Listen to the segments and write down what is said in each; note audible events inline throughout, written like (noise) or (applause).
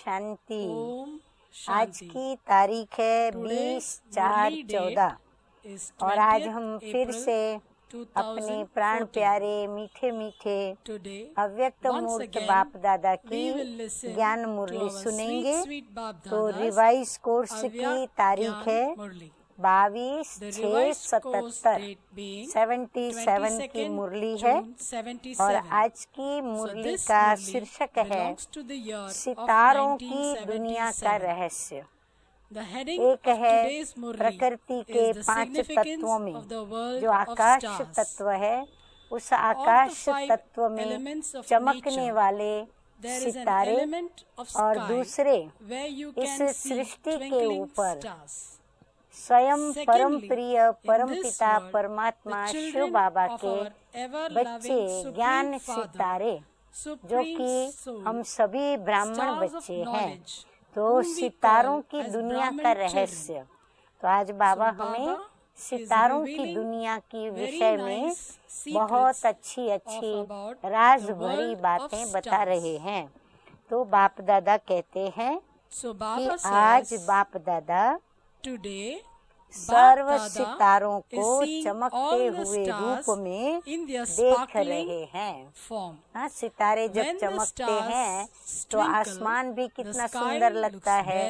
शांति आज की तारीख है बीस चार चौदह और आज हम फिर से अपने प्राण प्यारे मीठे मीठे अव्यक्त मूर्त बाप दादा की ज्ञान मुरली सुनेंगे तो रिवाइज कोर्स की तारीख है बाईस छह सतहत्तर सेवेंटी सेवन की मुरली है और आज की मुरली so का शीर्षक है सितारों की दुनिया का रहस्य एक है प्रकृति के पांच तत्वों में जो आकाश तत्व है उस आकाश तत्व में चमकने वाले सितारे और दूसरे इस सृष्टि के ऊपर स्वयं परम प्रिय परम पिता परमात्मा शिव बाबा के बच्चे ज्ञान सितारे जो कि हम सभी ब्राह्मण बच्चे हैं तो सितारों की दुनिया का रहस्य तो आज बाबा हमें सितारों की दुनिया की विषय में बहुत अच्छी अच्छी राज भरी बातें बता रहे हैं तो बाप दादा कहते हैं कि आज बाप दादा टुडे सर्व सितारों को चमकते हुए रूप में देख रहे हैं हाँ सितारे जब चमकते हैं तो आसमान भी कितना सुंदर लगता है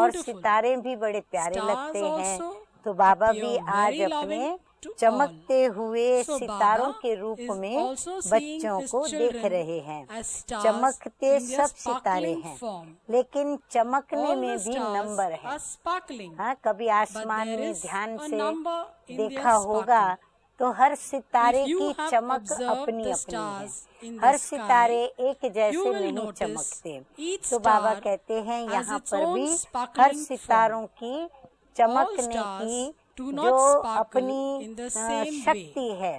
और सितारे भी बड़े प्यारे लगते हैं तो बाबा भी आज अपने चमकते हुए सितारों के रूप में बच्चों को देख रहे हैं चमकते सब सितारे हैं लेकिन चमकने में भी नंबर है हाँ कभी आसमान में ध्यान से देखा होगा तो हर सितारे की चमक अपनी अपनी है हर सितारे एक जैसे नहीं चमकते तो बाबा कहते हैं यहाँ पर भी हर सितारों की चमकने की जो अपनी शक्ति है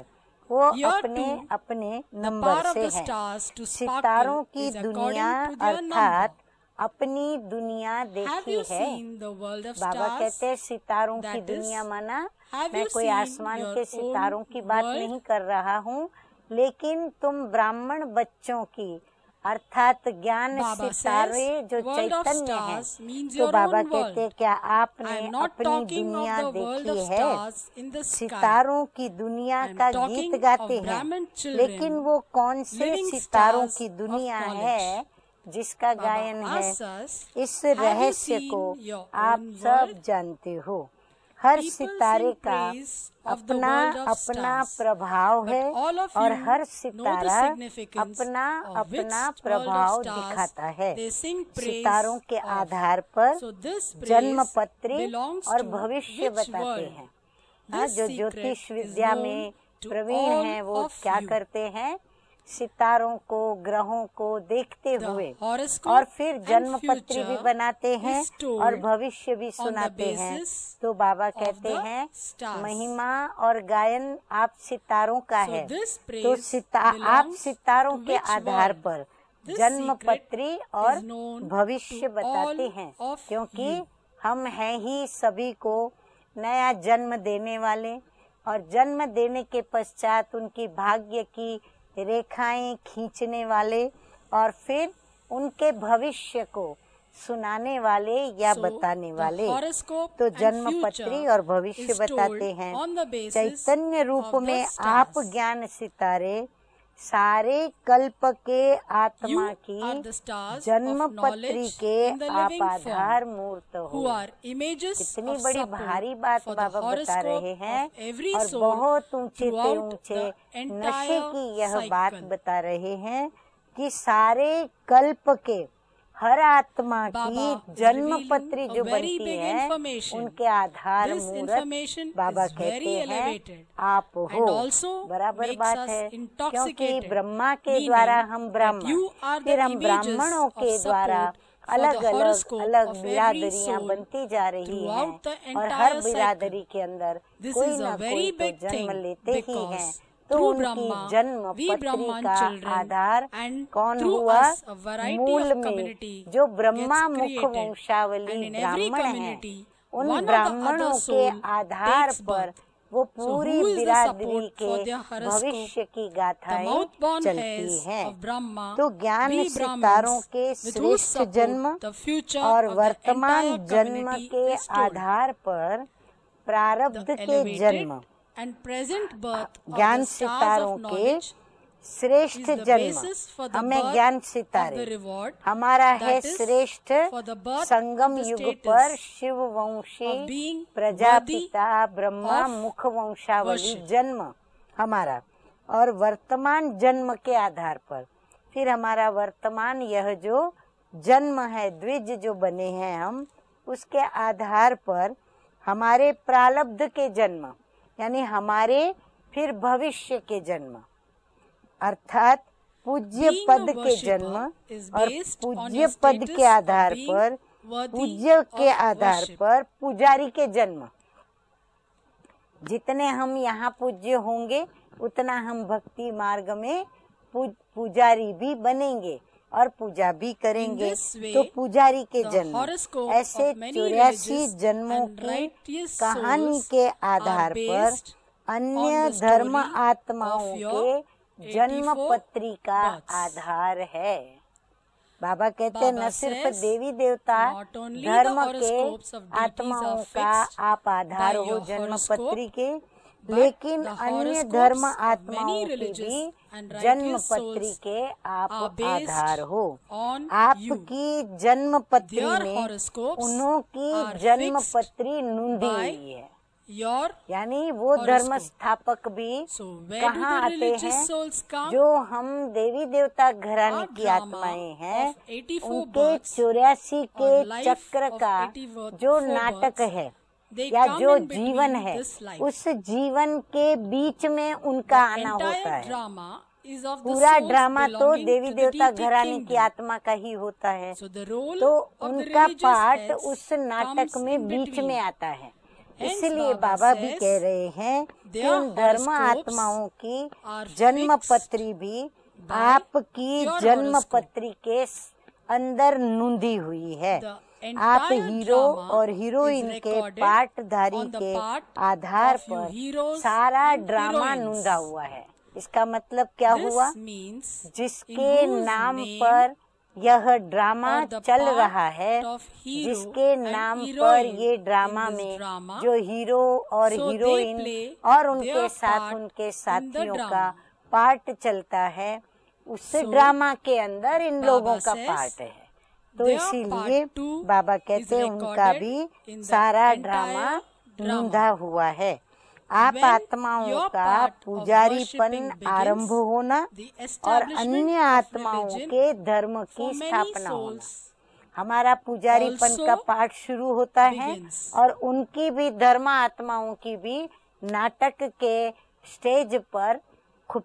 वो अपने अपने नंबर से है सितारों की दुनिया अर्थात अपनी दुनिया देखी है बाबा कहते हैं सितारों की दुनिया माना मैं कोई आसमान के सितारों की बात नहीं कर रहा हूँ लेकिन तुम ब्राह्मण बच्चों की अर्थात ज्ञान सितारे जो चैतन्य है तो बाबा कहते हैं क्या आपने अपनी दुनिया देखी है सितारों की दुनिया का गीत गाते हैं लेकिन वो कौन से सितारों की दुनिया है जिसका गायन है इस रहस्य को आप सब जानते हो हर सितारे का अपना अपना प्रभाव है और हर सितारा अपना अपना प्रभाव दिखाता है सितारों के आधार पर जन्म पत्री और भविष्य बताते हैं हाँ, जो ज्योतिष विद्या में प्रवीण है वो क्या करते हैं सितारों को ग्रहों को देखते हुए और फिर जन्म पत्री भी बनाते हैं और भविष्य भी सुनाते हैं तो बाबा कहते हैं महिमा और गायन आप सितारों का so है तो सिता आप सितारों के आधार पर जन्म पत्री और भविष्य बताते हैं क्योंकि हम हैं ही सभी को नया जन्म देने वाले और जन्म देने के पश्चात उनकी भाग्य की रेखाएं खींचने वाले और फिर उनके भविष्य को सुनाने वाले या so, बताने वाले तो जन्म पत्री और भविष्य बताते हैं चैतन्य रूप में आप ज्ञान सितारे सारे कल्प के आत्मा की जन्म पत्री के आप आधार मूर्त हो कितनी बड़ी भारी बात बाबा बता रहे हैं और बहुत ऊंचे ऊंचे नशे की यह बात बता रहे हैं कि सारे कल्प के हर आत्मा की जन्म पत्री जो बनती है उनके आधार मूर्त बाबा कहते हैं आप हो बराबर बात है क्योंकि ब्रह्मा के द्वारा हम ब्रह्म फिर हम ब्राह्मणों के द्वारा अलग अलग अलग बिरादरिया बनती जा रही है और हर बिरादरी के अंदर कोई ना कोई तो जन्म लेते ही हैं तो उनकी जन्म पत्री का आधार कौन हुआ मूल में जो ब्रह्मा मुख वंशावली ब्राह्मण है उन ब्राह्मणों के आधार पर वो पूरी बिरादरी के भविष्य की गाथाएं चलती हैं। तो ज्ञान सितारों के श्रेष्ठ जन्म और वर्तमान जन्म के आधार पर प्रारब्ध के जन्म ज्ञान सितारों के श्रेष्ठ जन्म हमें ज्ञान सितारे हमारा है श्रेष्ठ संगम युग पर शिव वंशी प्रजापिता ब्रह्मा मुख वंशावली जन्म हमारा और वर्तमान जन्म के आधार पर फिर हमारा वर्तमान यह जो जन्म है द्विज जो बने हैं हम उसके आधार पर हमारे प्रालब्ध के जन्म यानी हमारे फिर भविष्य के जन्म अर्थात पूज्य पद के जन्म और पूज्य पद के आधार पर पूज्य के आधार पर पुजारी के जन्म जितने हम यहाँ पूज्य होंगे उतना हम भक्ति मार्ग में पुजारी भी बनेंगे और पूजा भी करेंगे way, तो पुजारी के जन्म ऐसे चौरासी जन्मों की कहानी के आधार पर अन्य धर्म आत्माओं के जन्म पत्री का आधार है बाबा कहते हैं न सिर्फ देवी देवता धर्म के आत्माओं का आप आधार हो जन्म पत्री के लेकिन अन्य धर्म आत्माओं की भी जन्म पत्री के आप आधार हो आपकी जन्म पत्री में उन्होंने जन्म पत्री नूंदी हुई है यानी वो धर्म स्थापक भी so, कहाँ आते हैं जो हम देवी देवता घराने की आत्माएं हैं उनके चौरासी के चक्र का जो नाटक है या जो जीवन है उस जीवन के बीच में उनका आना होता है पूरा ड्रामा तो देवी देवता घराने की आत्मा का ही होता है तो उनका पार्ट उस नाटक में बीच में आता है इसलिए बाबा भी कह रहे हैं कि उन धर्म आत्माओं की जन्म पत्री भी आपकी जन्म पत्री के अंदर नूंदी हुई है आप हीरो और हीरोइन के पार्टधारी के आधार पर सारा ड्रामा नूंदा हुआ है इसका मतलब क्या हुआ जिसके नाम पर यह ड्रामा चल रहा है जिसके नाम पर ये ड्रामा में जो हीरो और हीरोइन और उनके साथ उनके साथियों का पार्ट चलता है उस so, ड्रामा के अंदर इन लोगों का पार्ट है तो इसीलिए बाबा कहते उनका भी सारा ड्रामा निंदा हुआ है आप आत्माओं का पुजारीपन आरंभ होना और अन्य आत्माओं के धर्म की स्थापना होना हमारा पुजारीपन का पाठ शुरू होता है और उनकी भी धर्म आत्माओं की भी नाटक के स्टेज पर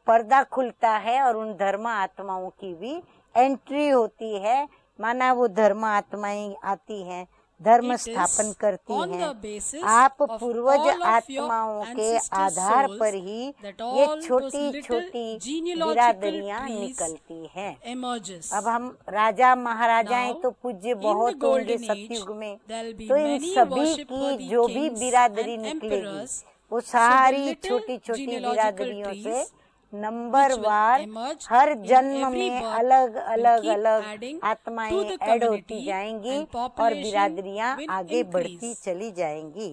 पर्दा खुलता है और उन धर्म आत्माओं की भी एंट्री होती है माना वो धर्म आत्माएं आती हैं धर्म स्थापन करती है आप पूर्वज आत्माओं के आधार पर ही ये छोटी छोटी बिरादरिया निकलती हैं अब हम राजा महाराजाएं तो पूज्य बहुत होंगे सतयुग में तो इन सभी की जो भी बिरादरी निकलेगी वो सारी छोटी छोटी बिरादरियों से नंबर वार हर जन्म में अलग अलग अलग आत्माएं ऐड होती जाएंगी और बिरादरिया आगे बढ़ती चली जाएंगी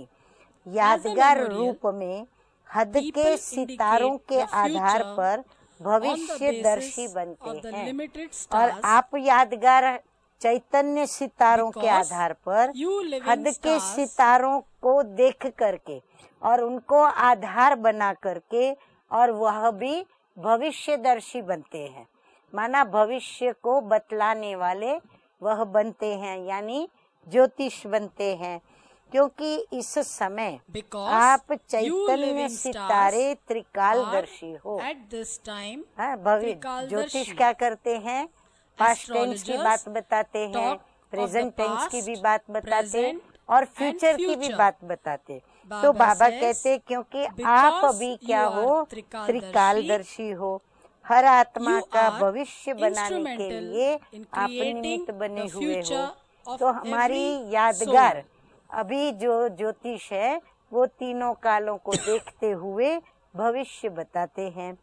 यादगार रूप में हद के सितारों के आधार पर भविष्य दर्शी बनते हैं और आप यादगार चैतन्य सितारों के आधार पर हद के सितारों को देख करके और उनको आधार बना करके और वह भी भविष्यदर्शी बनते हैं माना भविष्य को बतलाने वाले वह बनते हैं यानी ज्योतिष बनते हैं क्योंकि इस समय Because आप चैतन्य सितारे त्रिकालदर्शी हो एट दिस टाइम भविष्य ज्योतिष क्या करते हैं पास्ट टेंस की बात बताते हैं प्रेजेंट टेंस की भी बात बताते और फ्यूचर की भी बात बताते तो बाबा कहते क्योंकि आप अभी क्या हो त्रिकालदर्शी हो हर आत्मा का भविष्य बनाने के लिए आप निमित्त बने हुए हो तो हमारी यादगार अभी जो ज्योतिष है वो तीनों कालों को (coughs) देखते हुए भविष्य बताते हैं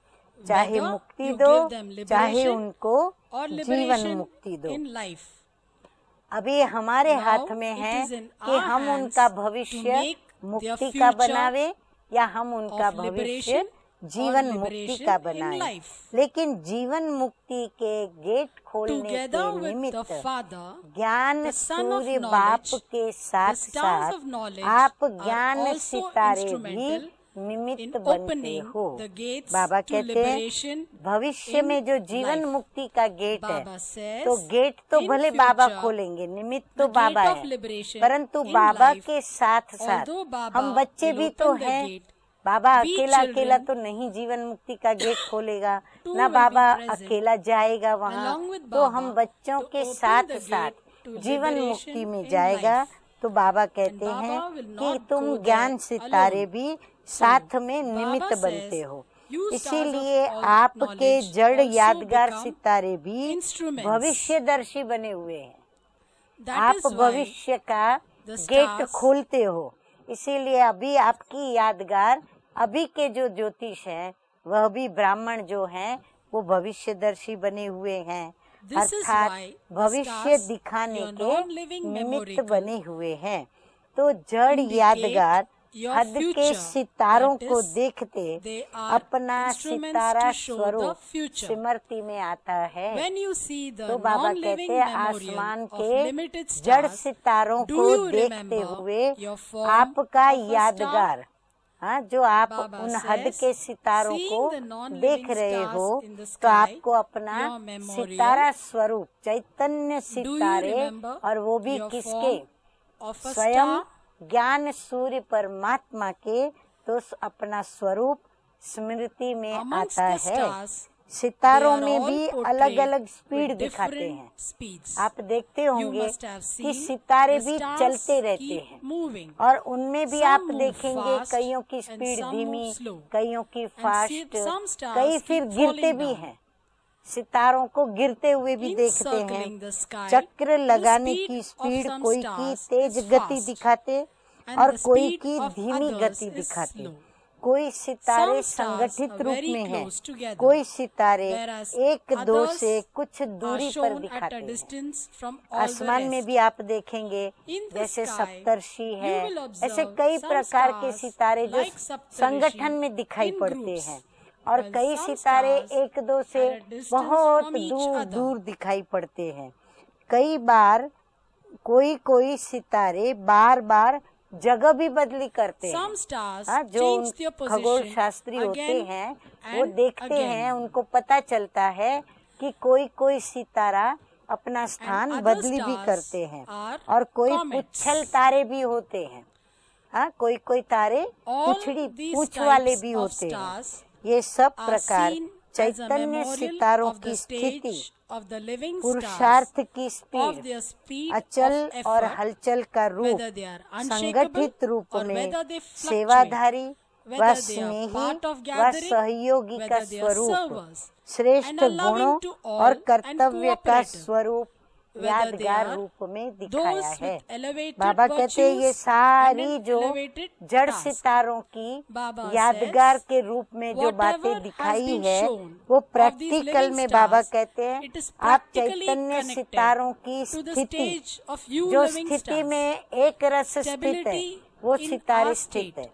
चाहे मुक्ति दो चाहे उनको जीवन मुक्ति दो अभी हमारे हाथ में है कि हम उनका भविष्य मुक्ति का बनावे या हम उनका भविष्य जीवन मुक्ति का बनाए लेकिन जीवन मुक्ति के गेट खोलने के निमित्त ज्ञान सूर्य बाप के साथ साथ आप ज्ञान सितारे भी निमित्त बनते हो बाबा कहते हैं भविष्य में जो जीवन मुक्ति का गेट है तो गेट तो भले बाबा खोलेंगे निमित्त तो बाबा है परंतु बाबा के साथ साथ हम बच्चे भी तो हैं बाबा अकेला अकेला तो नहीं जीवन मुक्ति का गेट खोलेगा ना बाबा अकेला जाएगा वहाँ तो हम बच्चों के साथ साथ जीवन मुक्ति में जाएगा तो बाबा कहते हैं कि तुम ज्ञान सितारे भी साथ hmm. में निमित्त बनते हो इसीलिए आपके जड़ यादगार सितारे भी भविष्यदर्शी बने हुए हैं आप भविष्य का गेट खोलते हो इसीलिए अभी आपकी यादगार अभी के जो ज्योतिष है वह भी ब्राह्मण जो है वो भविष्यदर्शी बने हुए हैं अर्थात भविष्य दिखाने के निमित्त बने हुए हैं तो जड़ यादगार हद के सितारों को देखते अपना सितारा स्वरूप स्मृति में आता है तो बाबा कहते हैं आसमान के जड़ सितारों को देखते हुए आपका यादगार हाँ जो आप Baba उन हद के सितारों को देख रहे हो तो आपको अपना सितारा स्वरूप चैतन्य सितारे और वो भी किसके स्वयं ज्ञान सूर्य परमात्मा के तो अपना स्वरूप स्मृति में Amongst आता है सितारों में भी अलग अलग स्पीड दिखाते हैं speeds. आप देखते होंगे कि सितारे भी चलते रहते हैं और उनमें भी some आप देखेंगे कईयों की स्पीड धीमी कईयों की फास्ट कई फिर गिरते भी हैं सितारों को गिरते हुए भी देखते हैं चक्र लगाने की स्पीड कोई की तेज गति दिखाते और कोई की धीमी गति दिखाते कोई सितारे संगठित रूप में हैं, कोई सितारे एक दो से कुछ दूरी पर दिखाते आसमान में भी आप देखेंगे जैसे सप्तर्षि है ऐसे कई प्रकार के सितारे जो संगठन में दिखाई पड़ते हैं और कई सितारे एक दो से बहुत दूर दूर दिखाई पड़ते हैं कई बार कोई कोई सितारे बार बार जगह भी बदली करते हैं हाँ, जो खगोल शास्त्री होते हैं वो देखते हैं उनको पता चलता है कि कोई कोई सितारा अपना स्थान बदली भी करते हैं और कोई उछल तारे भी होते हैं हाँ कोई कोई तारे पुछड़ी पूछ वाले भी होते हैं ये सब प्रकार चैतन्य सितारों की स्थिति पुरुषार्थ की स्पीड अचल और हलचल का रूप संगठित रूप में सेवाधारी व स्नेही व सहयोगी का स्वरूप श्रेष्ठ गुणों और कर्तव्य का स्वरूप यादगार रूप में दिखाया है बाबा कहते हैं ये सारी जो जड़ सितारों की यादगार के रूप में जो बातें दिखाई है वो प्रैक्टिकल में बाबा कहते हैं आप चैतन्य सितारों की स्थिति जो स्थिति में एक रस स्थित है वो सितारे स्थित है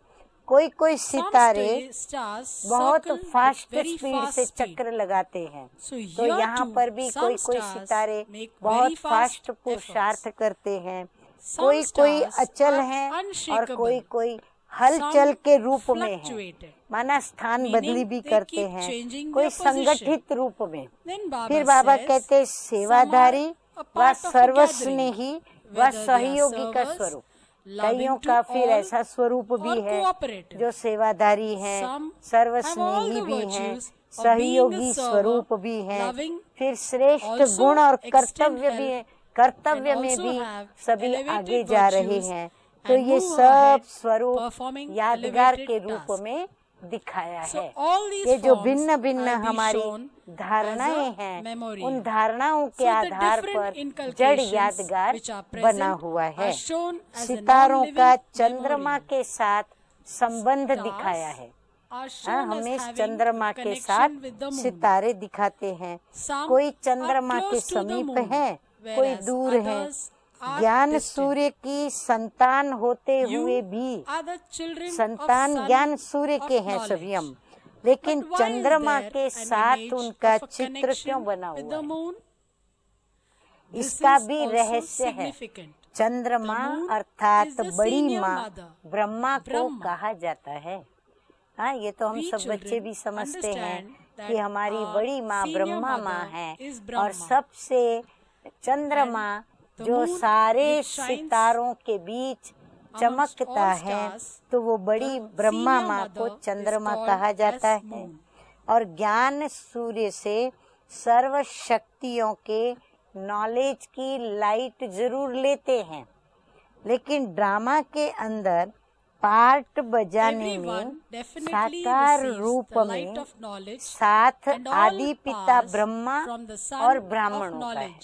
कोई कोई सितारे बहुत फास्ट स्पीड से चक्र लगाते हैं तो यहाँ पर भी कोई कोई सितारे बहुत फास्ट पुरुषार्थ करते हैं कोई कोई अचल है और कोई कोई हलचल के रूप में है माना स्थान बदली भी करते हैं कोई संगठित रूप में फिर बाबा कहते सेवाधारी व सर्वस्नेही व सहयोगी का स्वरूप कईयों का फिर ऐसा स्वरूप भी है जो सेवादारी है सर्वस्नेही भी है सहयोगी स्वरूप भी है फिर श्रेष्ठ गुण और कर्तव्य भी है कर्तव्य में भी सभी आगे जा रहे हैं तो ये सब स्वरूप यादगार के रूप में दिखाया है ये जो भिन्न भिन्न हमारी धारणाएं हैं उन धारणाओं के आधार पर जड़ यादगार बना हुआ है सितारों का चंद्रमा के साथ संबंध दिखाया है हाँ, हमें चंद्रमा के साथ सितारे दिखाते हैं कोई चंद्रमा के समीप है कोई दूर है ज्ञान सूर्य की संतान होते हुए भी संतान ज्ञान सूर्य के हैं सभी हम लेकिन चंद्रमा के साथ उनका चित्र क्यों बना हुआ है इसका भी रहस्य है चंद्रमा अर्थात बड़ी माँ ब्रह्मा को कहा जाता है हाँ ये तो हम सब बच्चे भी समझते हैं कि हमारी बड़ी माँ ब्रह्मा माँ है और सबसे चंद्रमा जो सारे सितारों के बीच चमकता है तो वो बड़ी ब्रह्मा माँ को चंद्रमा कहा जाता है और ज्ञान सूर्य से सर्व शक्तियों के नॉलेज की लाइट जरूर लेते हैं लेकिन ड्रामा के अंदर पार्ट बजाने में साकार रूप में साथ आदि पिता ब्रह्मा और ब्राह्मण होता है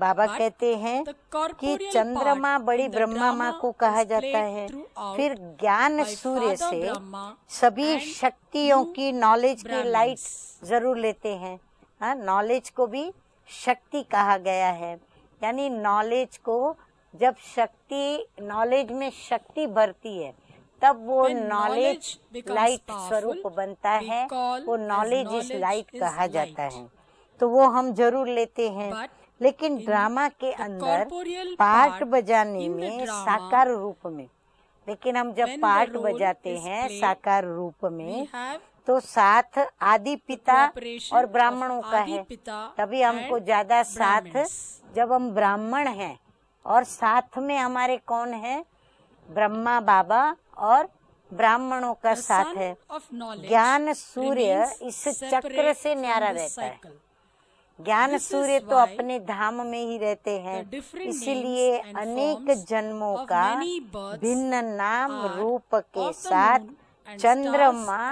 बाबा कहते हैं कि चंद्रमा बड़ी ब्रह्मा माँ को कहा जाता है फिर ज्ञान सूर्य से सभी शक्तियों की नॉलेज की लाइट जरूर लेते हैं नॉलेज हाँ, को भी शक्ति कहा गया है यानी नॉलेज को जब शक्ति नॉलेज में शक्ति भरती है तब वो नॉलेज लाइट स्वरूप बनता है वो नॉलेज इस लाइट कहा जाता है तो वो हम जरूर लेते हैं लेकिन ड्रामा के अंदर पार्ट बजाने में साकार रूप में लेकिन हम जब पार्ट बजाते हैं साकार रूप में तो साथ आदि पिता और ब्राह्मणों का है तभी हमको ज्यादा साथ जब हम ब्राह्मण हैं और साथ में हमारे कौन है ब्रह्मा बाबा और ब्राह्मणों का साथ है ज्ञान सूर्य इस चक्र से न्यारा रहता है ज्ञान सूर्य तो अपने धाम में ही रहते हैं इसलिए अनेक जन्मों का भिन्न नाम रूप के साथ चंद्रमा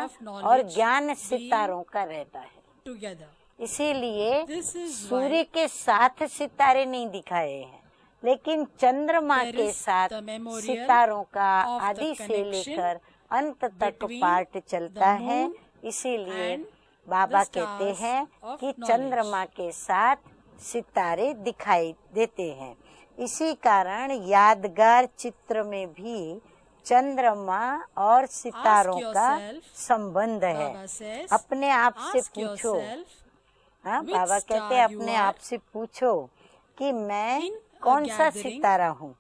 और ज्ञान सितारों का रहता है इसीलिए सूर्य के साथ सितारे नहीं दिखाए हैं लेकिन चंद्रमा के साथ सितारों का आदि से लेकर अंत तक पार्ट चलता है इसीलिए बाबा कहते हैं कि चंद्रमा के साथ सितारे दिखाई देते हैं इसी कारण यादगार चित्र में भी चंद्रमा और सितारों का संबंध है अपने आप से पूछो हाँ बाबा कहते हैं अपने आप से पूछो कि मैं कौन सा सितारा हूँ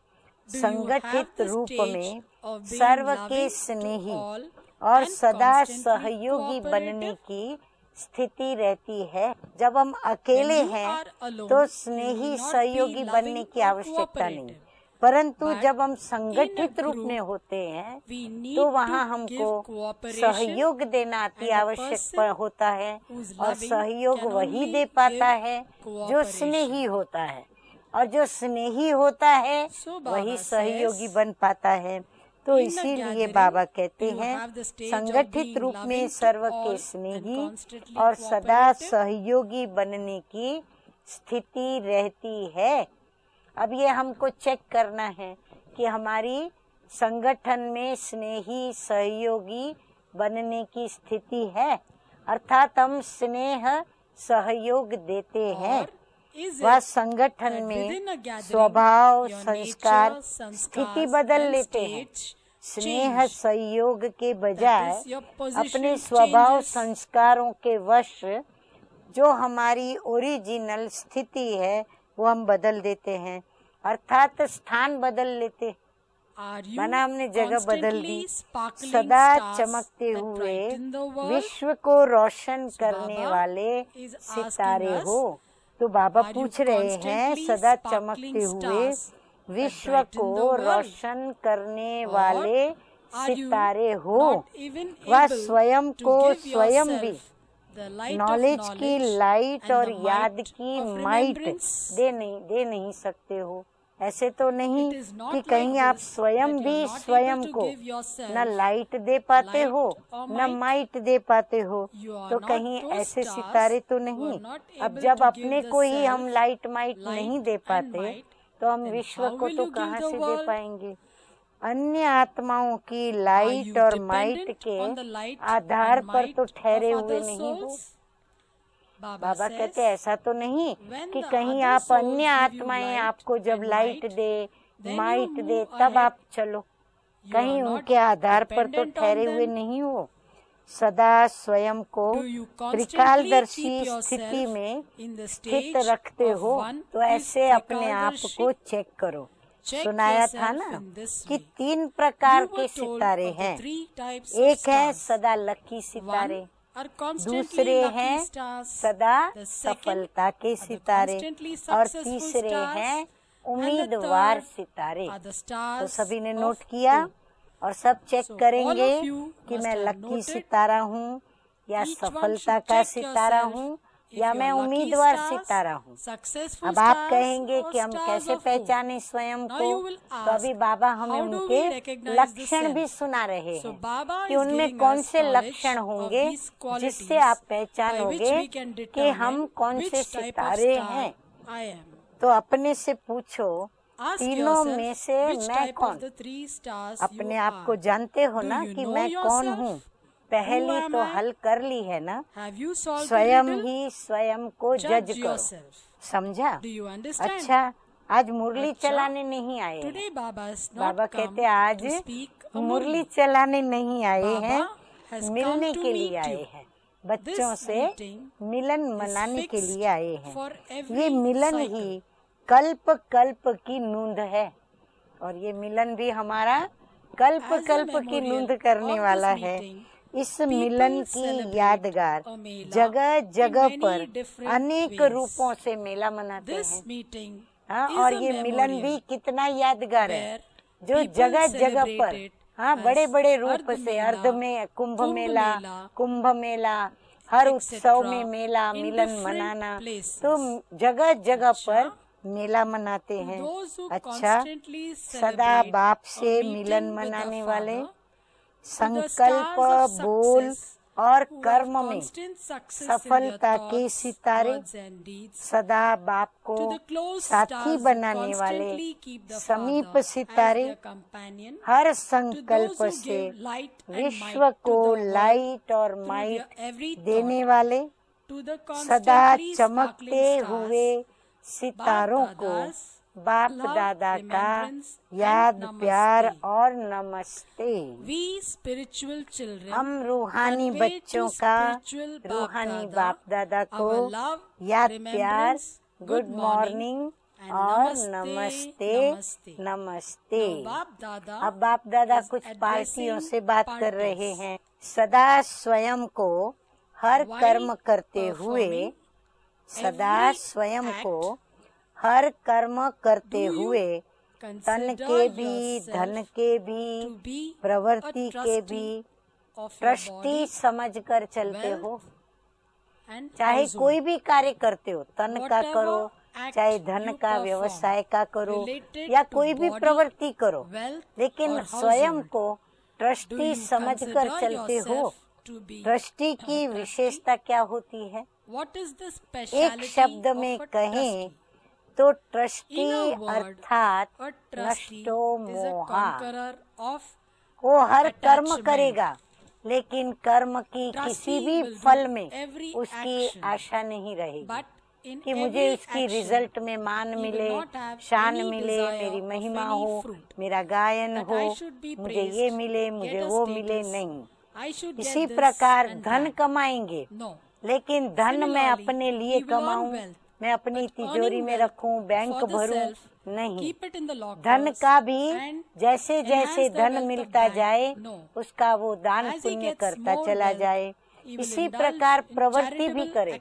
संगठित रूप में सर्व के स्नेही और सदा सहयोगी बनने की स्थिति रहती है जब हम अकेले हैं तो स्नेही सहयोगी बनने की आवश्यकता नहीं परंतु जब हम संगठित रूप में होते हैं तो वहाँ हमको सहयोग देना अति आवश्यक होता है और सहयोग वही दे पाता है जो स्नेही होता है और जो स्नेही होता है वही सहयोगी बन पाता है तो इसीलिए बाबा कहते हैं संगठित रूप में सर्व के स्नेही और सदा सहयोगी बनने की स्थिति रहती है अब ये हमको चेक करना है कि हमारी संगठन में स्नेही सहयोगी बनने की स्थिति है अर्थात हम स्नेह सहयोग देते हैं वह संगठन में स्वभाव संस्कार स्थिति बदल लेते हैं स्नेह सहयोग के बजाय अपने स्वभाव संस्कारों के वश जो हमारी ओरिजिनल स्थिति है वो हम बदल देते हैं अर्थात स्थान बदल लेते माना हमने जगह बदल दी सदा चमकते हुए विश्व को रोशन करने वाले सितारे हो तो बाबा पूछ रहे हैं सदा चमकते हुए विश्व को रोशन करने वाले सितारे हो वह स्वयं को स्वयं भी नॉलेज की लाइट और याद की माइट दे नहीं दे नहीं सकते हो ऐसे तो नहीं कि कहीं आप स्वयं भी स्वयं को न लाइट दे पाते हो न माइट दे पाते हो तो कहीं ऐसे सितारे तो नहीं अब जब अपने को ही हम लाइट माइट नहीं दे पाते तो हम विश्व को तो कहाँ से दे पाएंगे अन्य आत्माओं की लाइट और माइट के तो तो आधार पर तो ठहरे हुए नहीं हो बाबा कहते ऐसा तो नहीं कि कहीं आप अन्य आत्माएं आपको जब लाइट दे माइट दे तब आप चलो कहीं उनके आधार पर तो ठहरे हुए नहीं हो सदा स्वयं को त्रिकालदर्शी स्थिति में स्थित रखते हो तो ऐसे अपने आप को चेक करो सुनाया था ना कि तीन प्रकार के सितारे हैं एक है सदा लकी सितारे दूसरे हैं सदा सफलता के सितारे और तीसरे हैं उम्मीदवार सितारे तो सभी ने नोट किया और सब चेक so, करेंगे कि मैं लक्की सितारा हूँ या सफलता का सितारा हूँ या मैं उम्मीदवार सितारा हूँ अब आप कहेंगे कि हम कैसे पहचाने स्वयं को तो अभी बाबा हमें उनके लक्षण भी सुना रहे हैं कि उनमें कौन से लक्षण होंगे जिससे आप पहचानोगे कि हम कौन से सितारे हैं तो अपने से पूछो तीनों में से मैं कौन अपने आप को जानते हो ना कि मैं कौन हूँ पहली तो हल कर ली है ना स्वयं ही स्वयं को जज करो समझा अच्छा आज मुरली अच्छा, चलाने नहीं आए बाबा बाबा कहते आज मुरली चलाने नहीं आए हैं मिलने के लिए आए हैं बच्चों से मिलन मनाने के लिए आए हैं ये मिलन ही कल्प कल्प की नूंद है और ये मिलन भी हमारा कल्प कल्प की नूंद करने वाला है इस मिलन की यादगार जगह जगह पर अनेक रूपों से मेला मनाते हैं हाँ और ये मिलन भी कितना यादगार है जो जगह जगह पर हाँ बड़े बड़े रूप से अर्ध में कुंभ मेला कुंभ मेला हर उत्सव में मेला मिलन मनाना तो जगह जगह पर अच्छा। मेला मनाते हैं अच्छा सदा बाप से मिलन मनाने वाले संकल्प बोल और कर्म में सफलता के सितारे सदा बाप को साथी बनाने वाले समीप सितारे हर संकल्प से विश्व को लाइट और माइट देने वाले सदा चमकते हुए सितारों को बाप दादा का याद प्यार और नमस्ते वी स्पिरिचुअल चिल्ड्रन हम रूहानी बच्चों का रूहानी बाप दादा को याद प्यार गुड मॉर्निंग और नमस्ते नमस्ते, नमस्ते। अब बाप दादा कुछ पार्टियों से बात कर रहे हैं सदा स्वयं को हर कर्म करते हुए सदा स्वयं को हर कर्म करते हुए तन के भी धन के भी प्रवृत्ति के भी ट्रस्टी समझकर चलते हो चाहे कोई भी कार्य करते हो तन का करो चाहे धन का व्यवसाय का करो या कोई भी प्रवृत्ति करो लेकिन स्वयं को ट्रस्टी समझकर चलते हो ट्रस्टी की विशेषता क्या होती है एक शब्द में कहें तो ट्रस्टी अर्थात नष्टो मोहा वो हर कर्म करेगा लेकिन कर्म की किसी भी फल में उसकी आशा नहीं रहेगी कि मुझे उसकी रिजल्ट में मान मिले शान मिले मेरी महिमा हो मेरा गायन हो मुझे ये मिले मुझे वो मिले नहीं इसी प्रकार धन कमाएंगे लेकिन धन मैं अपने लिए कमाऊं मैं अपनी तिजोरी में रखूं बैंक भरूं नहीं धन का भी जैसे जैसे धन मिलता जाए उसका वो दान पुण्य करता चला जाए इसी प्रकार प्रवृत्ति भी करे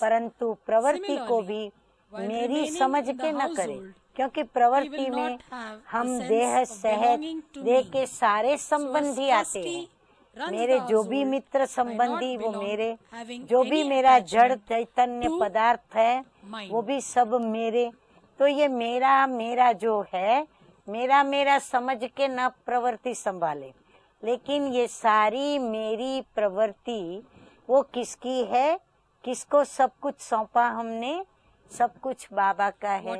परंतु प्रवृत्ति को भी मेरी समझ के न करे क्योंकि प्रवृत्ति में हम देह सहज देह के सारे संबंधी आते हैं मेरे जो भी मित्र संबंधी वो मेरे जो भी मेरा जड़ चैतन्य पदार्थ है वो भी सब मेरे तो ये मेरा मेरा जो है मेरा मेरा समझ के न प्रवृत्ति संभाले लेकिन ये सारी मेरी प्रवृत्ति वो किसकी है किसको सब कुछ सौंपा हमने सब कुछ बाबा का है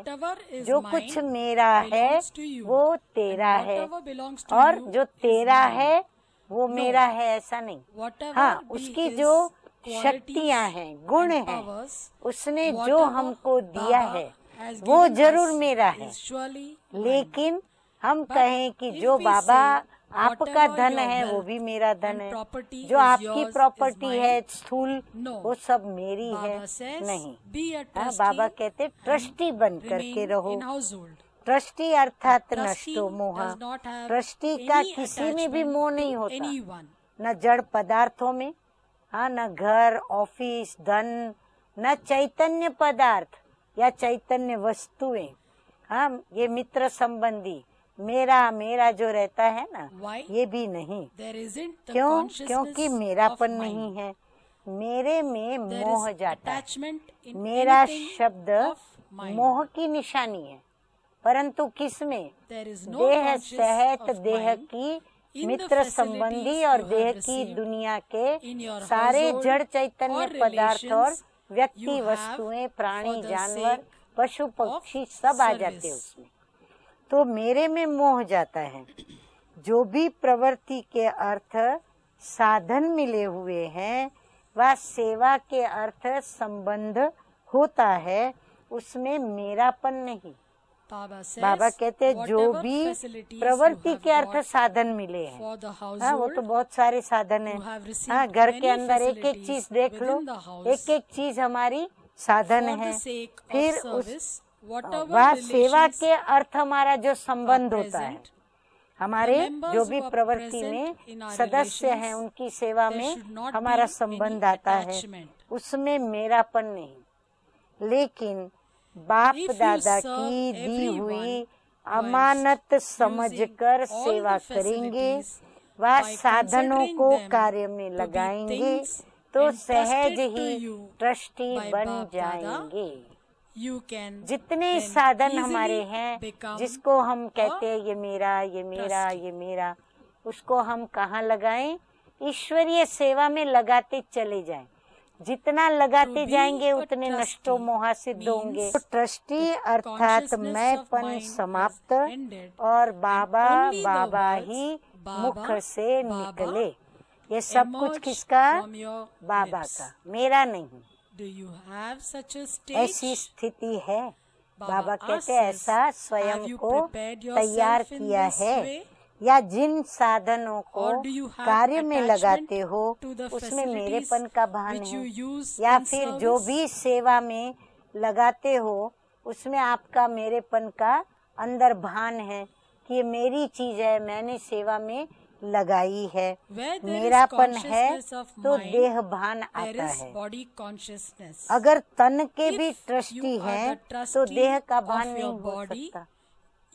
जो कुछ मेरा है वो तेरा है और जो तेरा है वो no. मेरा है ऐसा नहीं हाँ उसकी जो शक्तियाँ हैं गुण हैं उसने जो हमको दिया है वो जरूर मेरा है लेकिन हम कहें कि जो बाबा आपका धन है वो भी मेरा धन है जो आपकी प्रॉपर्टी है स्थूल no. वो सब मेरी है नहीं हाँ, बाबा कहते ट्रस्टी बन करके रहो ट्रस्टी अर्थात नष्टो मोह ट्रस्टी का किसी में भी मोह नहीं होता न जड़ पदार्थों में हाँ न घर ऑफिस धन न चैतन्य पदार्थ या चैतन्य वस्तुएं हाँ ये मित्र संबंधी मेरा मेरा जो रहता है ना Why? ये भी नहीं क्यों क्योंकि मेरापन नहीं है मेरे में मोह जाता है मेरा शब्द मोह की निशानी है परंतु किसमें no देह सहित देह की मित्र संबंधी और देह की दुनिया के सारे जड़ चैतन्य पदार्थ और व्यक्ति वस्तुएं प्राणी जानवर पशु पक्षी सब आ जाते हैं उसमें तो मेरे में मोह जाता है जो भी प्रवृत्ति के अर्थ साधन मिले हुए हैं व सेवा के अर्थ संबंध होता है उसमें मेरापन नहीं बाबा कहते हैं जो भी प्रवृत्ति के अर्थ साधन मिले हैं हाँ, वो तो बहुत सारे साधन है हाँ, घर के अंदर एक एक चीज देख लो एक एक चीज हमारी साधन है फिर उस हाँ, वह सेवा के अर्थ हमारा जो संबंध होता है हमारे जो भी प्रवृत्ति में सदस्य हैं उनकी सेवा में हमारा संबंध आता है उसमें मेरापन नहीं लेकिन तो बाप दादा की दी हुई अमानत समझकर सेवा करेंगे व साधनों को कार्य में लगाएंगे तो सहज ही ट्रस्टी बन जाएंगे जितने साधन हमारे हैं जिसको हम कहते हैं ये मेरा ये मेरा ये मेरा उसको हम कहाँ लगाएं ईश्वरीय सेवा में लगाते चले जाएं जितना लगाते तो जाएंगे उतने नष्टो मोहा सिद्ध होंगे तो ट्रस्टी अर्थात पन समाप्त और बाबा बाबा ही मुख से निकले ये सब कुछ किसका बाबा का मेरा नहीं ऐसी स्थिति है बाबा कहते ऐसा स्वयं को तैयार किया है या जिन साधनों को कार्य में लगाते हो उसमें मेरेपन का भान है या फिर जो भी सेवा में लगाते हो उसमें आपका मेरेपन का अंदर भान है कि ये मेरी चीज है मैंने सेवा में लगाई है मेरापन है तो देह भान आता है अगर तन के भी ट्रस्टी है तो देह का भान नहीं हो सकता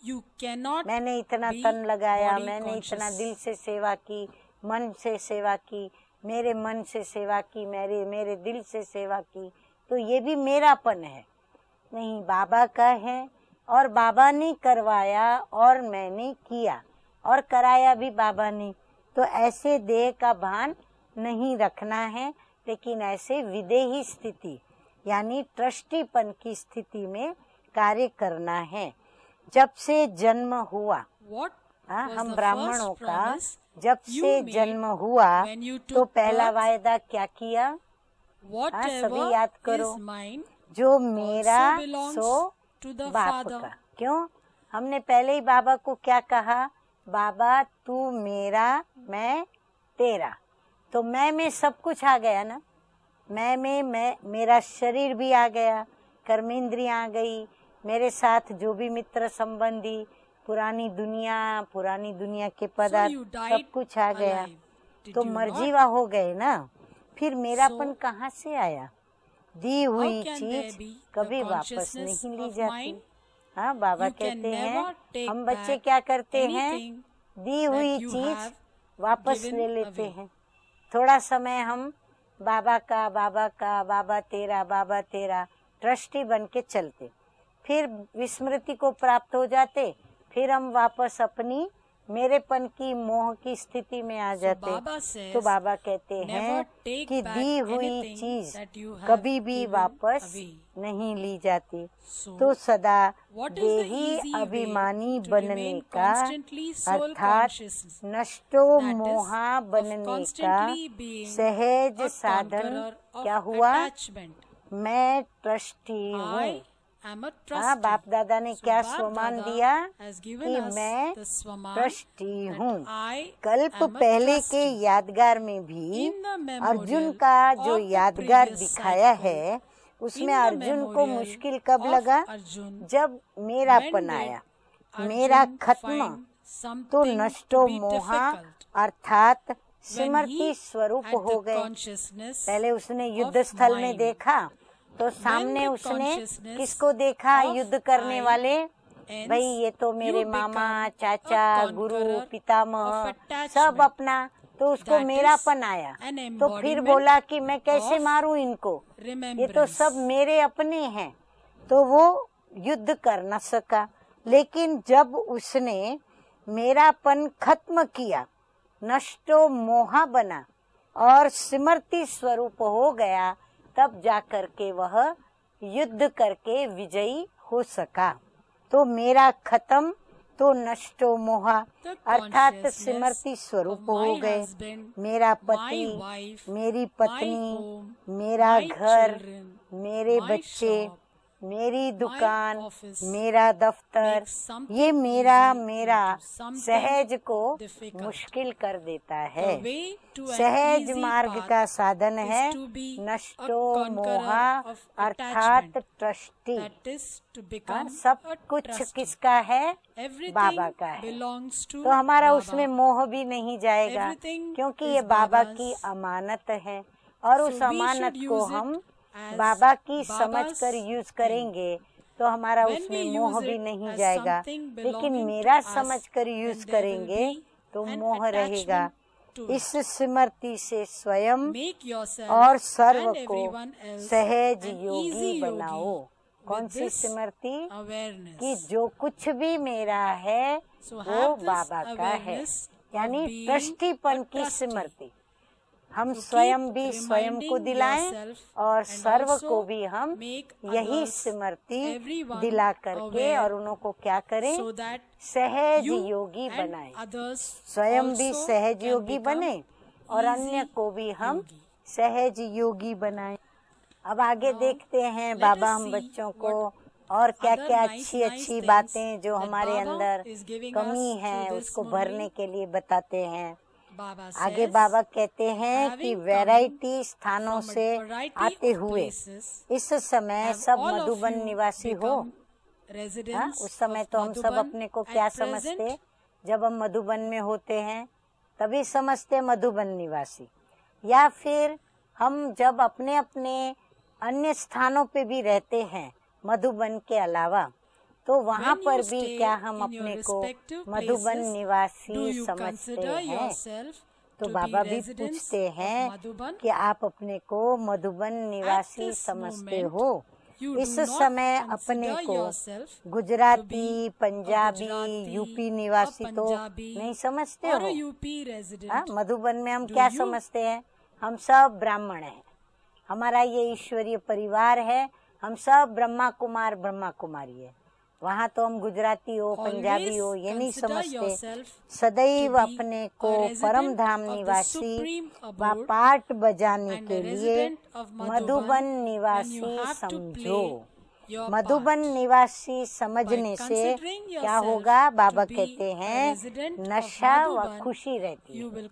यू कैनॉट मैंने इतना तन लगाया मैंने इतना दिल से सेवा की मन से सेवा की मेरे मन से सेवा की मेरे मेरे दिल से सेवा की तो ये भी मेरापन है नहीं बाबा का है और बाबा ने करवाया और मैंने किया और कराया भी बाबा ने तो ऐसे देह का भान नहीं रखना है लेकिन ऐसे विदेही स्थिति यानी ट्रस्टीपन की स्थिति में कार्य करना है जब से जन्म हुआ वॉट हाँ, हम ब्राह्मणों का जब से जन्म हुआ तो पहला वायदा क्या किया हाँ सभी याद करो जो मेरा सो बाप का क्यों हमने पहले ही बाबा को क्या कहा बाबा तू मेरा मैं तेरा तो मैं में सब कुछ आ गया ना मैं में मैं मेरा शरीर भी आ गया कर्मेंद्रियाँ आ गई मेरे साथ जो भी मित्र संबंधी पुरानी दुनिया पुरानी दुनिया के पदार्थ so सब कुछ आ गया तो मर्जीवा हो गए ना फिर मेरापन so, कहाँ से आया दी हुई चीज कभी वापस नहीं ली जाती हाँ बाबा कहते हैं हम बच्चे क्या करते हैं दी हुई चीज वापस ले लेते हैं थोड़ा समय हम बाबा का बाबा का बाबा तेरा बाबा तेरा ट्रस्टी बन के चलते फिर विस्मृति को प्राप्त हो जाते फिर हम वापस अपनी मेरेपन की मोह की स्थिति में आ जाते तो बाबा कहते हैं कि दी हुई चीज कभी भी वापस नहीं ली जाती तो सदा देही अभिमानी बनने का अर्थात नष्टो मोहा बनने का सहज साधन क्या हुआ मैं ट्रस्टी हूँ हाँ बाप दादा ने so, क्या स्वमान दिया कि मैं ट्रस्टी हूँ कल्प पहले के यादगार में भी अर्जुन का जो यादगार दिखाया है उसमें अर्जुन को मुश्किल कब लगा जब मेरा पनाया मेरा खत्म तो नष्टो मोहा अर्थात स्मृति स्वरूप हो गए पहले उसने युद्ध स्थल में देखा तो सामने उसने किसको देखा युद्ध करने वाले भाई ये तो मेरे मामा चाचा गुरु पितामह सब अपना तो उसको मेरापन आया तो फिर बोला कि मैं कैसे मारूं इनको ये तो सब मेरे अपने हैं तो वो युद्ध कर न सका लेकिन जब उसने मेरापन खत्म किया नष्टो मोहा बना और स्मृति स्वरूप हो गया तब जा कर के वह युद्ध करके विजयी हो सका तो मेरा खत्म तो नष्टो मोहा अर्थात स्मृति स्वरूप हो गए मेरा पति मेरी पत्नी मेरा घर मेरे बच्चे मेरी दुकान मेरा दफ्तर ये मेरा मेरा सहज को मुश्किल कर देता है सहज मार्ग का साधन है नष्टो मोहा अर्थात ट्रस्टी हाँ, सब कुछ किसका है बाबा का है तो हमारा उसमें मोह भी नहीं जाएगा क्योंकि ये बाबा की अमानत है और उस अमानत को हम बाबा की समझ कर यूज करेंगे तो हमारा उसमें मोह भी नहीं जाएगा लेकिन मेरा समझ कर यूज करेंगे तो मोह रहेगा इस स्मृति से स्वयं और सर्व को सहज योगी बनाओ कौन सी स्मृति कि जो कुछ भी मेरा है वो बाबा का है यानी दृष्टिपन की स्मृति हम स्वयं भी स्वयं को दिलाएं और सर्व को भी हम यही स्मृति दिला करके और उनको क्या करें सहज योगी बनाएं स्वयं भी सहज योगी बने और अन्य को भी हम सहज योगी बनाएं अब आगे देखते हैं बाबा हम बच्चों को और क्या क्या अच्छी अच्छी बातें जो हमारे अंदर कमी है उसको भरने के लिए बताते हैं आगे बाबा कहते हैं कि वैरायटी स्थानों से आते हुए इस समय सब मधुबन निवासी हो हाँ? उस समय तो हम सब अपने को क्या समझते जब हम मधुबन में होते हैं तभी समझते मधुबन निवासी या फिर हम जब अपने अपने अन्य स्थानों पे भी रहते हैं मधुबन के अलावा तो वहाँ पर भी क्या हम अपने को मधुबन निवासी समझते हैं तो बाबा भी पूछते हैं कि आप अपने को मधुबन निवासी समझते हो इस समय अपने को गुजराती पंजाबी यूपी निवासी तो नहीं समझते हो हाँ, मधुबन में हम क्या समझते हैं हम सब ब्राह्मण हैं हमारा ये ईश्वरीय परिवार है हम सब ब्रह्मा कुमार ब्रह्मा कुमारी है वहाँ तो हम गुजराती हो पंजाबी हो ये नहीं समझते सदैव अपने को परम धाम निवासी व पाठ बजाने के लिए मधुबन निवासी समझो मधुबन निवासी समझने से क्या होगा बाबा कहते हैं नशा व खुशी रहती है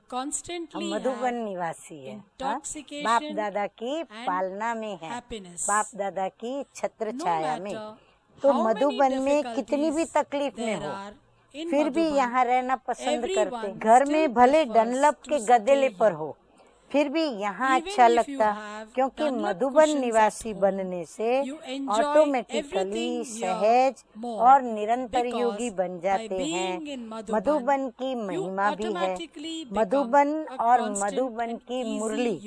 मधुबन निवासी है हाँ? बाप दादा की पालना में है बाप दादा की छत्र छाया में तो मधुबन में कितनी भी तकलीफ में हो फिर भी यहाँ रहना पसंद करते घर में भले डनलप के गदेले पर हो फिर भी यहाँ अच्छा लगता क्योंकि मधुबन निवासी बनने से ऑटोमेटिकली सहज और निरंतर योगी बन जाते हैं मधुबन की महिमा भी है मधुबन और मधुबन की मुरली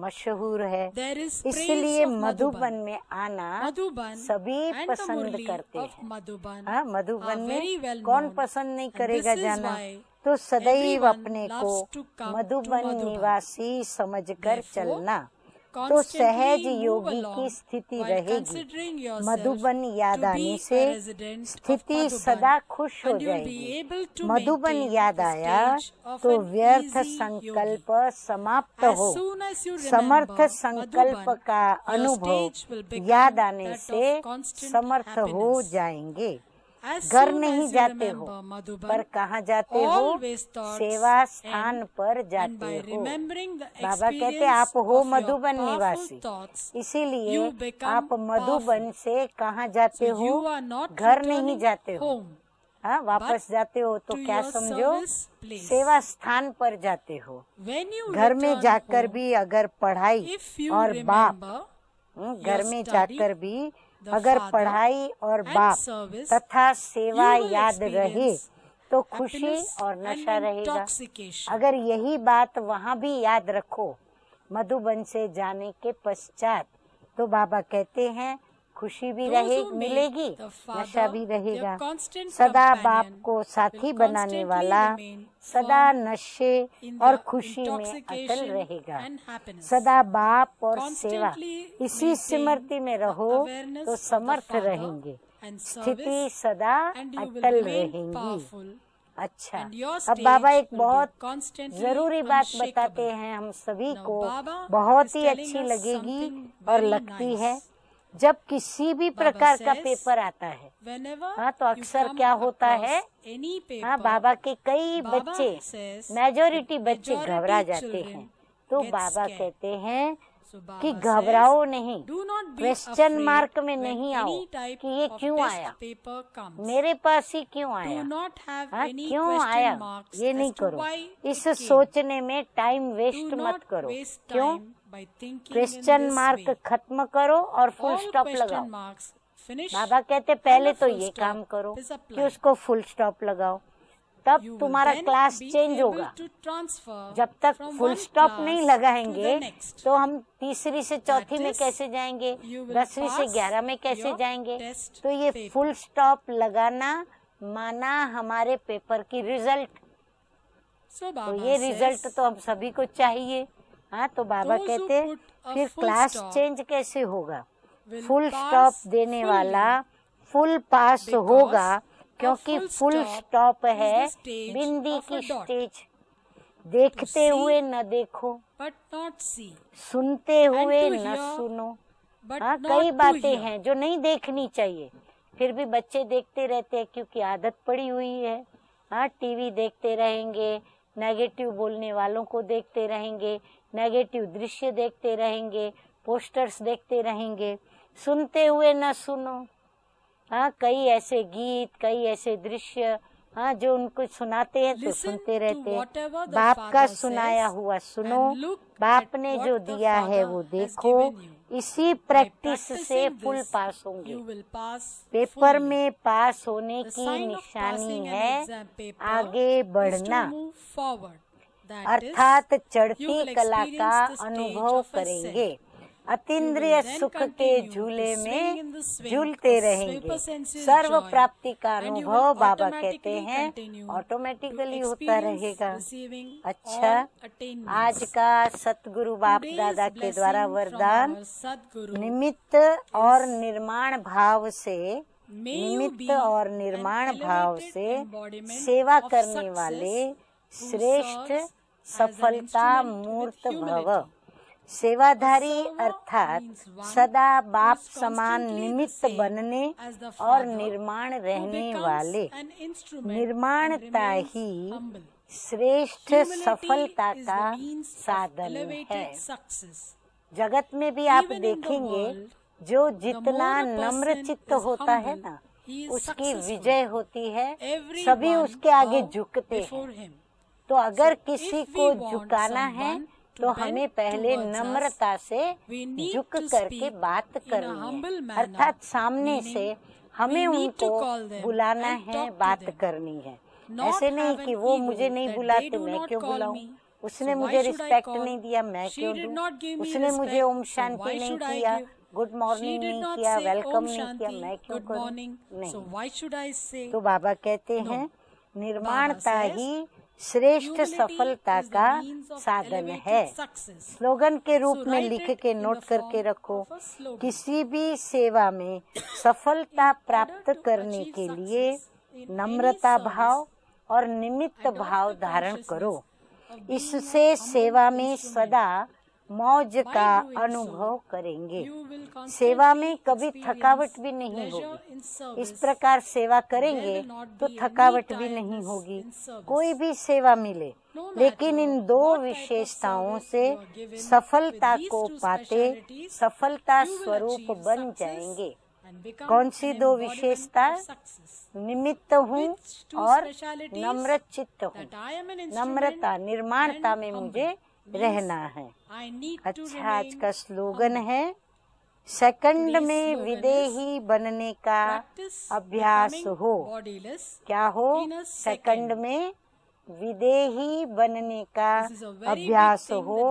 मशहूर है इसलिए मधुबन में आना हाँ, मधुबन सभी पसंद करते हैं मधुबन मधुबन में well कौन पसंद नहीं करेगा जाना तो सदैव अपने को मधुबन निवासी समझकर चलना तो सहज योगी की स्थिति रहेगी मधुबन याद आने से स्थिति सदा खुश हो जाएगी मधुबन याद आया तो व्यर्थ संकल्प समाप्त हो समर्थ संकल्प का अनुभव याद आने से समर्थ हो जाएंगे घर नहीं जाते हो पर कहाँ जाते हो सेवा स्थान पर जाते हो बाबा कहते आप हो मधुबन निवासी इसीलिए आप मधुबन से कहाँ जाते हो घर नहीं जाते हो हाँ वापस जाते हो तो क्या समझो सेवा स्थान पर जाते हो घर में जाकर भी अगर पढ़ाई और बाप हम्म, घर में जाकर भी अगर पढ़ाई और बाप तथा सेवा याद रहे तो खुशी और नशा रहेगा अगर यही बात वहाँ भी याद रखो मधुबन से जाने के पश्चात तो बाबा कहते हैं खुशी भी रहे मिलेगी नशा भी रहेगा सदा बाप को साथी बनाने वाला सदा नशे और खुशी में अटल रहेगा सदा बाप और सेवा इसी स्मृति में रहो तो समर्थ रहेंगे स्थिति सदा अटल रहेंगी अच्छा अब बाबा एक बहुत जरूरी बात बताते हैं हम सभी को बहुत ही अच्छी लगेगी और लगती है जब किसी भी प्रकार का पेपर आता है हाँ तो अक्सर क्या होता है हाँ बाबा के कई बच्चे मेजोरिटी बच्चे घबरा जाते हैं तो बाबा कहते हैं कि घबराओ नहीं क्वेश्चन मार्क में नहीं आओ कि ये क्यों आया मेरे पास ही क्यों आया हाँ क्यों आया ये नहीं करो इस सोचने में टाइम वेस्ट मत करो क्यों क्वेश्चन मार्क खत्म करो और फुल स्टॉप लगाओ बाबा कहते पहले तो ये काम करो कि उसको फुल स्टॉप लगाओ तब तुम्हारा क्लास चेंज होगा जब तक फुल स्टॉप नहीं लगाएंगे तो हम तीसरी से चौथी में कैसे जाएंगे दसवीं से ग्यारह में कैसे जाएंगे तो ये फुल स्टॉप लगाना माना हमारे पेपर की रिजल्ट so, तो ये रिजल्ट तो हम सभी को चाहिए हाँ तो बाबा कहते फिर क्लास चेंज कैसे होगा फुल स्टॉप देने वाला फुल पास होगा क्योंकि फुल स्टॉप है बिंदी की स्टेज देखते हुए न देखो बट नॉट सी सुनते हुए न सुनो हाँ कई बातें हैं जो नहीं देखनी चाहिए फिर भी बच्चे देखते रहते हैं क्योंकि आदत पड़ी हुई है हाँ टीवी देखते रहेंगे नेगेटिव बोलने वालों को देखते रहेंगे नेगेटिव दृश्य देखते रहेंगे पोस्टर्स देखते रहेंगे सुनते हुए न सुनो हाँ कई ऐसे गीत कई ऐसे दृश्य हाँ जो उनको सुनाते हैं तो सुनते रहते हैं बाप का सुनाया हुआ सुनो बाप ने जो दिया है वो देखो इसी प्रैक्टिस से फुल पास होंगे पेपर में पास होने की निशानी है आगे बढ़ना फॉरवर्ड अर्थात चढ़ती कला का अनुभव करेंगे अतिय सुख के झूले में झूलते रहेंगे सर्व प्राप्ति का अनुभव बाबा कहते हैं ऑटोमेटिकली होता रहेगा अच्छा आज का सतगुरु बाप दादा के द्वारा वरदान निमित्त और निर्माण भाव से निमित्त और निर्माण भाव से सेवा करने वाले श्रेष्ठ सफलता मूर्त भव सेवाधारी अर्थात सदा बाप समान निमित्त बनने और निर्माण रहने वाले निर्माणता ही श्रेष्ठ सफलता का साधन है जगत में भी आप देखेंगे जो जितना नम्र चित्त होता है ना उसकी विजय होती है सभी उसके आगे झुकते हैं तो अगर so किसी को झुकाना है तो हमें पहले नम्रता से झुक करके बात करनी है अर्थात सामने से हमें उनको बुलाना है बात करनी है ऐसे नहीं कि वो मुझे नहीं बुलाते तो मैं क्यों बुलाऊं उसने मुझे रिस्पेक्ट नहीं दिया मैं क्यों दूं उसने मुझे ओम शांति नहीं किया गुड मॉर्निंग नहीं किया वेलकम नहीं किया मैं क्यों करूं नहीं तो बाबा कहते हैं निर्माणता ही श्रेष्ठ सफलता का साधन है स्लोगन के रूप में लिख के नोट करके रखो किसी भी सेवा में सफलता प्राप्त करने के लिए नम्रता भाव और निमित्त भाव धारण करो इससे सेवा में सदा मौज का अनुभव करेंगे सेवा में कभी थकावट भी नहीं होगी इस प्रकार सेवा करेंगे तो थकावट भी नहीं होगी कोई भी सेवा मिले लेकिन इन दो विशेषताओं से सफलता को पाते सफलता स्वरूप बन जाएंगे कौन सी दो विशेषता निमित्त हूँ और नम्र चित्त हूँ नम्रता निर्माणता में मुझे रहना है अच्छा आज का स्लोगन है सेकंड में विदेही बनने का अभ्यास हो क्या हो सेकंड में विदेही बनने का अभ्यास हो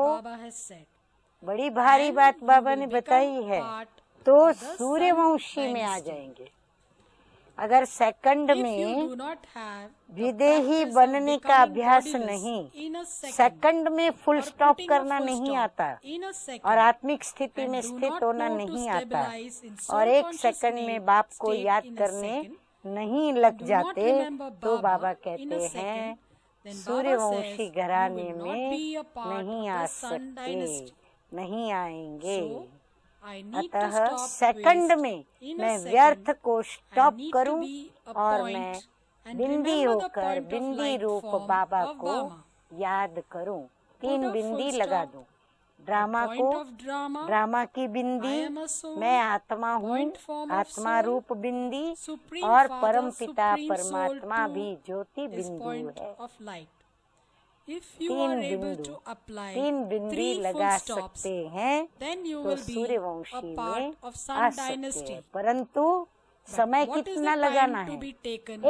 बड़ी भारी बात बाबा ने बताई है तो सूर्यवंशी में आ जाएंगे अगर सेकंड में विदेही बनने का अभ्यास नहीं सेकंड में फुल स्टॉप करना नहीं आता और आत्मिक स्थिति में स्थित होना नहीं आता और एक सेकंड में बाप को याद करने नहीं लग जाते तो बाबा कहते हैं सूर्यवंशी घराने में नहीं आ सकते नहीं आएंगे अतः सेकंड में मैं व्यर्थ को स्टॉप करूं और मैं बिंदी होकर बिंदी रूप बाबा को याद करूं तीन बिंदी लगा दूं ड्रामा को ड्रामा की बिंदी मैं आत्मा हूँ आत्मा रूप बिंदी और परम पिता परमात्मा भी ज्योति बिंदु है if you are able to apply तीन बिंदी लगा सकते हैं then you तो सूर्यवंशी में ऑफ सन डायनेस्टी परंतु समय कितना लगाना है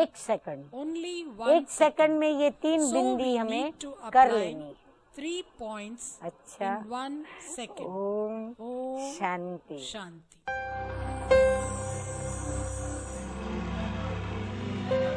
एक सेकंड ओनली एक सेकंड में ये तीन so बिंदी हमें कर लेनी थ्री पॉइंट अच्छा वन सेकेंड ओम oh, शांति शांति